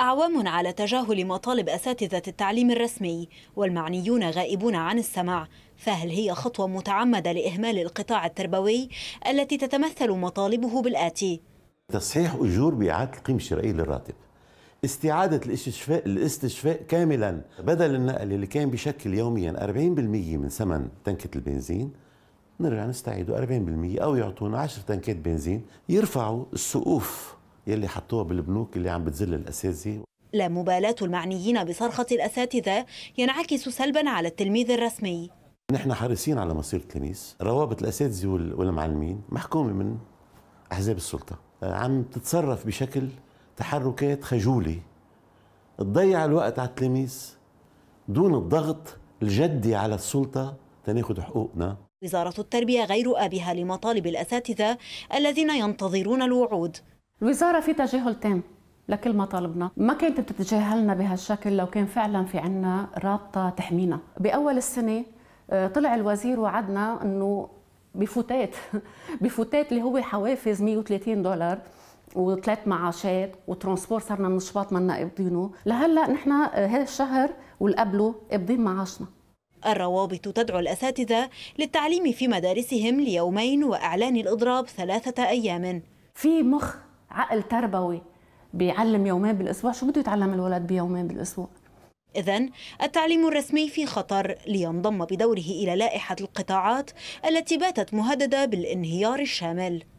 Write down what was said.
أعوام على تجاهل مطالب أساتذة التعليم الرسمي والمعنيون غائبون عن السمع فهل هي خطوة متعمدة لإهمال القطاع التربوي التي تتمثل مطالبه بالآتي تصحيح أجور بإعادة القيمة الشرائية للراتب استعادة الاستشفاء الاستشفاء كاملا بدل النقل اللي كان بشكل يوميا 40% من ثمن تنكة البنزين نرجع نستعيده 40% أو يعطونا 10 تنكات بنزين يرفعوا السقوف يلي حطوها بالبنوك اللي عم بتزل الاساتذه لا مبالاة المعنيين بصرخة الأساتذة ينعكس سلبا على التلميذ الرسمي نحن حريصين على مصير التلاميذ روابط الأساتذة والمعلمين محكومة من أحزاب السلطة عم تتصرف بشكل تحركات خجولة تضيع الوقت على التلاميذ دون الضغط الجدي على السلطة تناخد حقوقنا وزارة التربية غير آبها لمطالب الأساتذة الذين ينتظرون الوعود الوزاره في تجاهل تام لكل مطالبنا ما كانت بتتجاهلنا بهالشكل لو كان فعلا في عنا رابطه تحمينا باول السنه آه، طلع الوزير وعدنا انه بفوتات بفوتات اللي هو حوافز 130 دولار وثلاث معاشات وترانسبور صرنا النشباط منا قابضينه لهلا نحن هذا آه، الشهر والقبله قابضين معاشنا الروابط تدعو الأساتذة للتعليم في مدارسهم ليومين وإعلان الإضراب ثلاثة أيام في مخ عقل تربوي بيعلم يومين بالاسبوع شو بده يتعلم الولد بيومين بالاسبوع إذا التعليم الرسمي في خطر لينضم بدوره إلى لائحة القطاعات التي باتت مهددة بالانهيار الشامل